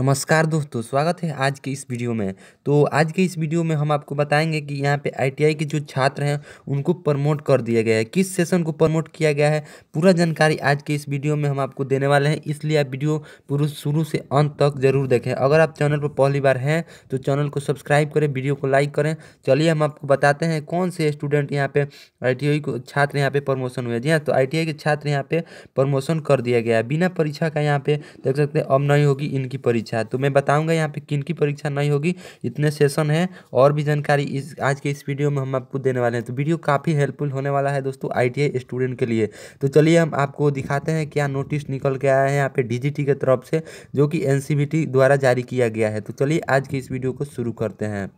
नमस्कार दोस्तों स्वागत है आज के इस वीडियो में तो आज के इस वीडियो में हम आपको बताएंगे कि यहाँ पे आईटीआई के जो छात्र हैं उनको प्रमोट कर दिया गया है किस सेशन को प्रमोट किया गया है पूरा जानकारी आज के इस वीडियो में हम आपको देने वाले हैं इसलिए आप वीडियो पूरे शुरू से अंत तक जरूर देखें अगर आप चैनल पर पहली बार हैं तो चैनल को सब्सक्राइब करें वीडियो को लाइक करें चलिए हम आपको बताते हैं कौन से स्टूडेंट यहाँ पे आई को छात्र यहाँ पे प्रमोशन हुए जी हाँ तो आई के छात्र यहाँ पे प्रमोशन कर दिया गया है बिना परीक्षा का यहाँ पे देख सकते हैं अब नहीं होगी इनकी परीक्षा परीक्षा है तो मैं बताऊंगा यहाँ पे किन की परीक्षा नहीं होगी इतने सेशन है और भी जानकारी इस आज के इस वीडियो में हम आपको देने वाले हैं तो वीडियो काफ़ी हेल्पफुल होने वाला है दोस्तों आई स्टूडेंट के लिए तो चलिए हम आपको दिखाते हैं क्या नोटिस निकल के आया है यहाँ पे डी के तरफ से जो कि एन द्वारा जारी किया गया है तो चलिए आज के इस वीडियो को शुरू करते हैं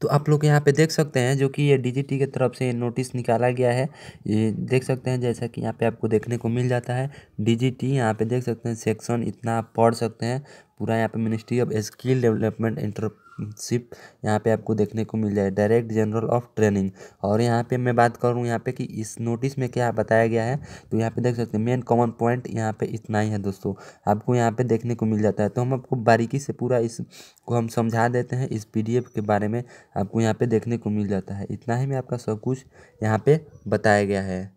तो आप लोग यहाँ पे देख सकते हैं जो कि ये डीजीटी के तरफ से नोटिस निकाला गया है ये देख सकते हैं जैसा कि यहाँ पे आपको देखने को मिल जाता है डीजीटी यहाँ पे देख सकते हैं सेक्शन इतना आप पढ़ सकते हैं पूरा यहाँ पे ministry of skill development internship यहाँ पे आपको देखने को मिल जाए डायरेक्ट जनरल ऑफ ट्रेनिंग और यहाँ पे मैं बात करूँ यहाँ पे कि इस नोटिस में क्या बताया गया है तो यहाँ पे देख सकते हैं मेन कॉमन पॉइंट यहाँ पे इतना ही है दोस्तों आपको यहाँ पे देखने को मिल जाता है तो हम आपको बारीकी से पूरा इसको हम समझा देते हैं इस पी के बारे में आपको यहाँ पर देखने को मिल जाता है इतना ही में आपका सब कुछ यहाँ पर बताया गया है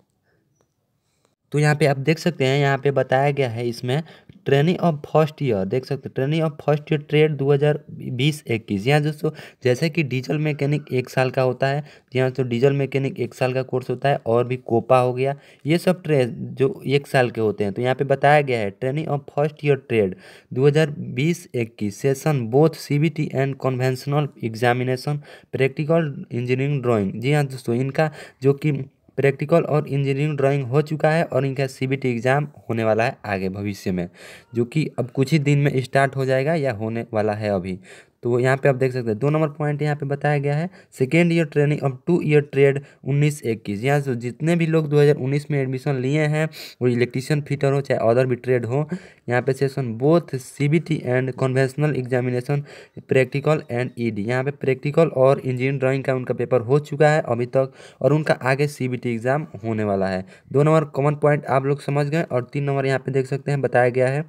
तो यहाँ पे आप देख सकते हैं यहाँ पे बताया गया है इसमें ट्रेनिंग ऑफ फर्स्ट ईयर देख सकते हैं training of first year trade 2020-21 यहाँ दोस्तों जैसे कि डीजल मैकेनिक एक साल का होता है यहाँ तो डीजल मैकेनिक एक साल का कोर्स होता है और भी कोपा हो गया ये सब ट्रेन जो एक साल के होते हैं तो यहाँ पे बताया गया है training of first year trade 2020-21 session both C and conventional examination practical engineering drawing जी हाँ दोस्तों इनका जो कि प्रैक्टिकल और इंजीनियरिंग ड्राइंग हो चुका है और इनका सी एग्ज़ाम होने वाला है आगे भविष्य में जो कि अब कुछ ही दिन में स्टार्ट हो जाएगा या होने वाला है अभी तो वो यहाँ पे आप देख सकते हैं दो नंबर पॉइंट यहाँ पे बताया गया है second year training of two year trade उन्नीस इक्कीस यहाँ से जितने भी लोग 2019 में एडमिशन लिए हैं वो इलेक्ट्रीशियन फिटर हो चाहे अदर भी ट्रेड हो यहाँ पे session both C and conventional examination practical and D यहाँ पे प्रैक्टिकल और इंजीनियर ड्राइंग का उनका पेपर हो चुका है अभी तक और उनका आगे सी एग्ज़ाम होने वाला है दो नंबर कॉमन पॉइंट आप लोग समझ गए और तीन नंबर यहाँ पे देख सकते हैं बताया गया है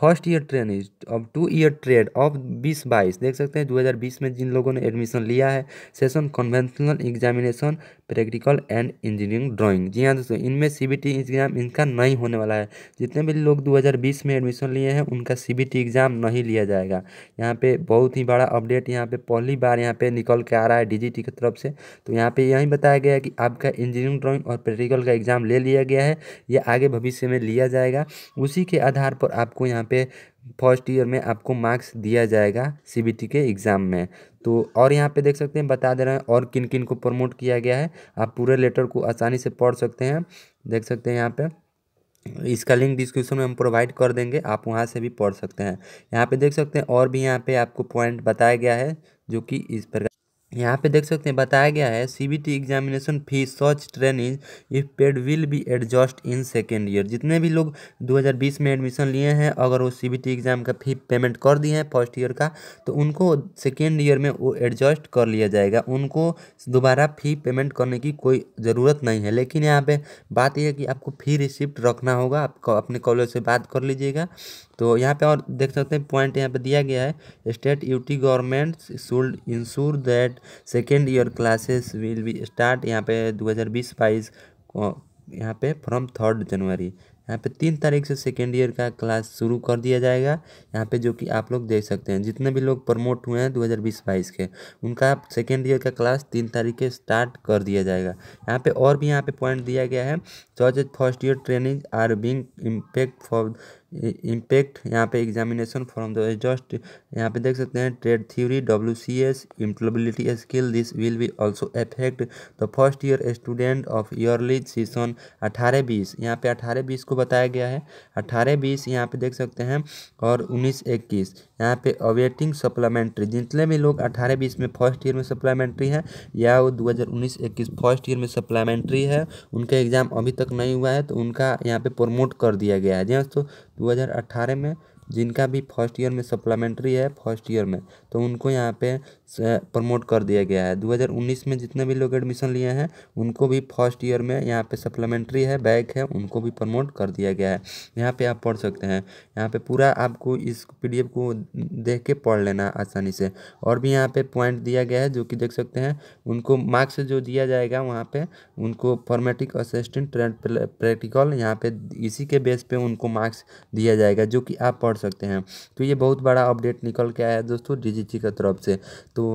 फर्स्ट ईयर इज अब टू ईयर ट्रेड ऑफ बीस बाईस देख सकते हैं 2020 में जिन लोगों ने एडमिशन लिया है session conventional examination practical and engineering drawing जी हाँ दोस्तों इनमें सी बी टी एग्जाम इनका नहीं होने वाला है जितने भी लोग 2020 में एडमिशन लिए हैं उनका सी बी टी एग्ज़ाम नहीं लिया जाएगा यहाँ पे बहुत ही बड़ा अपडेट यहाँ पे पहली बार यहाँ पे निकल के आ रहा है डी जी टी की तरफ से तो यहाँ पे यही बताया गया है कि आपका इंजीनियरिंग ड्राॅइंग और प्रैक्टिकल का एग्ज़ाम ले लिया गया है यह आगे भविष्य में लिया जाएगा उसी के आधार पर आपको यहाँ पे फर्स्ट ईयर में आपको मार्क्स दिया जाएगा सी के एग्ज़ाम में तो और यहाँ पे देख सकते हैं बता दे रहे हैं और किन किन को प्रमोट किया गया है आप पूरे लेटर को आसानी से पढ़ सकते हैं देख सकते हैं यहाँ पे इसका लिंक डिस्क्रिप्शन में हम प्रोवाइड कर देंगे आप वहाँ से भी पढ़ सकते हैं यहाँ पे देख सकते हैं और भी यहाँ पे आपको पॉइंट बताया गया है जो कि इस प्रकार यहाँ पे देख सकते हैं बताया गया है C B T examination fee such training if paid will be adjust in second year जितने भी लोग 2020 में एडमिशन लिए हैं अगर वो सी बी टी एग्ज़ाम का फी पेमेंट कर दिए हैं फर्स्ट ईयर का तो उनको सेकेंड ईयर में वो एडजस्ट कर लिया जाएगा उनको दोबारा फ़ी पेमेंट करने की कोई ज़रूरत नहीं है लेकिन यहाँ पर बात यह है कि आपको फ़ी रिसिप्ट रखना होगा आप अपने कॉलेज से बात कर लीजिएगा तो यहाँ पर और देख सकते हैं पॉइंट यहाँ पर दिया गया है state U T government should ensure that second year classes will be start यहाँ पे 2020 बाईस यहाँ पे फ्रॉम थर्ड जनवरी यहाँ पे तीन तारीख से सेकेंड ईयर का क्लास शुरू कर दिया जाएगा यहाँ पे जो कि आप लोग देख सकते हैं जितने भी लोग प्रमोट हुए हैं 2020 हज़ार के उनका सेकेंड ईयर का क्लास तीन तारीख के स्टार्ट कर दिया जाएगा यहाँ पे और भी यहाँ पे पॉइंट दिया गया है such as first year training are being impact for impact यहाँ पे एग्जामिनेशन फ्रॉम द एडजस्ट यहाँ पे देख सकते हैं trade theory W C S employability skill this will be also affect the first year student of yearly season अठारह बीस यहाँ पे अठारह बीस को बताया गया है अठारह बीस यहाँ पे देख सकते हैं और उन्नीस इक्कीस यहाँ पे अवेटिंग सप्लीमेंट्री जितने भी लोग अठारह बीस में फर्स्ट ईयर में सप्लीमेंट्री है या वो दो हज़ार उन्नीस इक्कीस फर्स्ट ईयर में सप्लीमेंट्री है उनका एग्ज़ाम अभी तक नहीं हुआ है तो उनका यहाँ पे प्रमोट कर दिया गया है जी हाँ दोस्तों दो हज़ार में जिनका भी फर्स्ट ईयर में सप्लीमेंट्री है फर्स्ट ईयर में तो उनको यहाँ पे प्रमोट कर दिया गया है 2019 में जितने भी लोग एडमिशन लिए हैं उनको भी फर्स्ट ईयर में यहाँ पे सप्लीमेंट्री है बैक है उनको भी प्रमोट कर दिया गया है यहाँ पे आप पढ़ सकते हैं यहाँ पे पूरा आपको इस पी को देख के पढ़ लेना आसानी से और भी यहाँ पर पॉइंट दिया गया है जो कि देख सकते हैं उनको मार्क्स जो दिया जाएगा वहाँ पर उनको फॉर्मेटिक असिस्टेंट ट्रेंड प्रैक्टिकल यहाँ पर इसी के बेस पर उनको मार्क्स दिया जाएगा जो कि आप पढ़ सकते हैं तो ये बहुत बड़ा अपडेट निकल के आया है दोस्तों डी की तरफ से तो